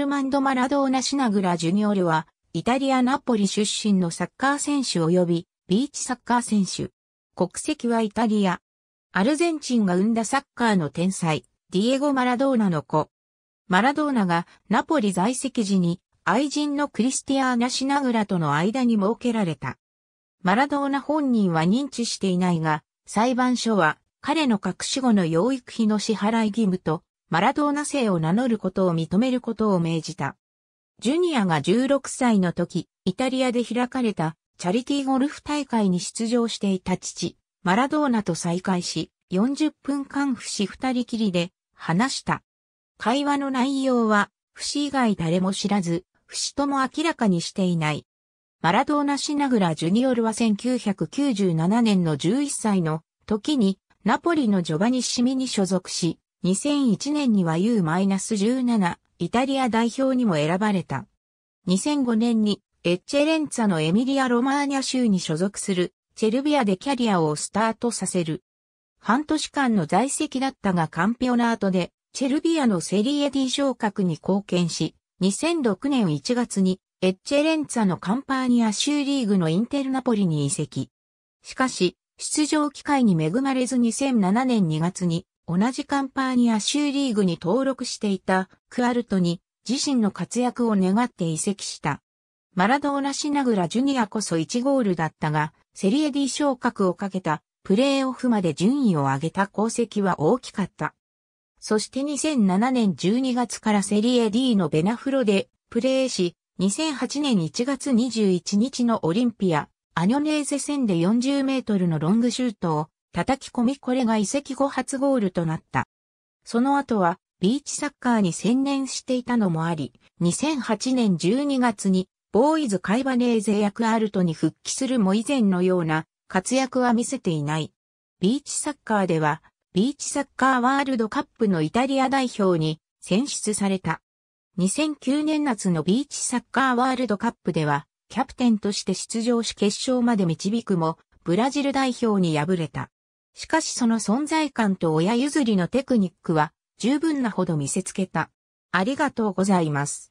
ルマンド・マラドーナ・シナグラ・ジュニオルは、イタリア・ナポリ出身のサッカー選手及び、ビーチサッカー選手。国籍はイタリア。アルゼンチンが生んだサッカーの天才、ディエゴ・マラドーナの子。マラドーナがナポリ在籍時に愛人のクリスティアーナ・シナグラとの間に設けられた。マラドーナ本人は認知していないが、裁判所は彼の隠し子の養育費の支払い義務とマラドーナ姓を名乗ることを認めることを命じた。ジュニアが16歳の時、イタリアで開かれたチャリティーゴルフ大会に出場していた父、マラドーナと再会し、40分間不死二人きりで話した。会話の内容は、不死以外誰も知らず、不死とも明らかにしていない。マラドーナ・シナグラ・ジュニオルは1997年の11歳の時にナポリのジョバニシミに所属し、2001年には U-17 イタリア代表にも選ばれた。2005年にエッチェレンツァのエミリア・ロマーニャ州に所属するチェルビアでキャリアをスタートさせる。半年間の在籍だったがカンピオナートでチェルビアのセリエディ昇格に貢献し、2006年1月にエッチェレンツァのカンパーニア州リーグのインテルナポリに移籍。しかし、出場機会に恵まれず2007年2月に同じカンパーニア州リーグに登録していたクアルトに自身の活躍を願って移籍した。マラドーナ・シナグラ・ジュニアこそ1ゴールだったが、セリエ D 昇格をかけたプレーオフまで順位を上げた功績は大きかった。そして2007年12月からセリエ D のベナフロでプレーし、2008年1月21日のオリンピア、アニョネーゼ戦で40メートルのロングシュートを叩き込みこれが移籍後初ゴールとなった。その後はビーチサッカーに専念していたのもあり、2008年12月にボーイズカイバネーゼ役アルトに復帰するも以前のような活躍は見せていない。ビーチサッカーでは、ビーチサッカーワールドカップのイタリア代表に選出された。2009年夏のビーチサッカーワールドカップでは、キャプテンとして出場し決勝まで導くも、ブラジル代表に敗れた。しかしその存在感と親譲りのテクニックは十分なほど見せつけた。ありがとうございます。